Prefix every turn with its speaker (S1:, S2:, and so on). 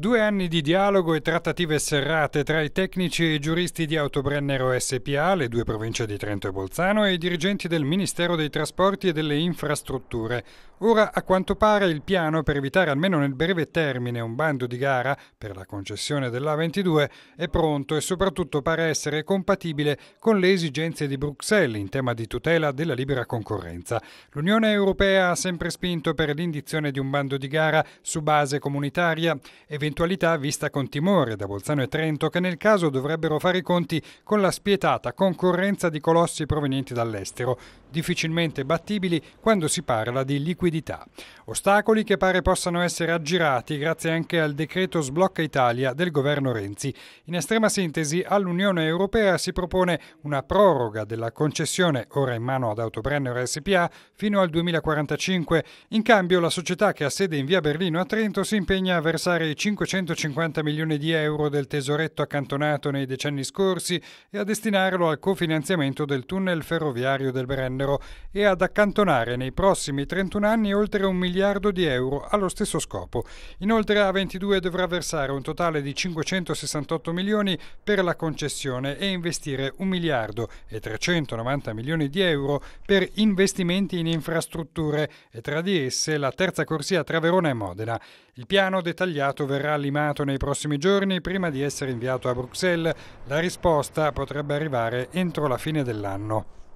S1: Due anni di dialogo e trattative serrate tra i tecnici e i giuristi di Autobrennero SPA, le due province di Trento e Bolzano e i dirigenti del Ministero dei Trasporti e delle Infrastrutture. Ora, a quanto pare, il piano per evitare almeno nel breve termine un bando di gara per la concessione dell'A22 è pronto e soprattutto pare essere compatibile con le esigenze di Bruxelles in tema di tutela della libera concorrenza. L'Unione Europea ha sempre spinto per l'indizione di un bando di gara su base comunitaria e eventualità vista con timore da Bolzano e Trento che nel caso dovrebbero fare i conti con la spietata concorrenza di colossi provenienti dall'estero, difficilmente battibili quando si parla di liquidità. Ostacoli che pare possano essere aggirati grazie anche al decreto Sblocca Italia del governo Renzi. In estrema sintesi, all'Unione Europea si propone una proroga della concessione ora in mano ad Autobrenner SPA fino al 2045. In cambio la società che ha sede in via Berlino a Trento si impegna a versare 5 550 milioni di euro del tesoretto accantonato nei decenni scorsi e a destinarlo al cofinanziamento del tunnel ferroviario del Brennero e ad accantonare nei prossimi 31 anni oltre un miliardo di euro allo stesso scopo. Inoltre A22 dovrà versare un totale di 568 milioni per la concessione e investire 1 miliardo e 390 milioni di euro per investimenti in infrastrutture e tra di esse la terza corsia tra Verona e Modena. Il piano dettagliato verrà sarà limato nei prossimi giorni prima di essere inviato a Bruxelles. La risposta potrebbe arrivare entro la fine dell'anno.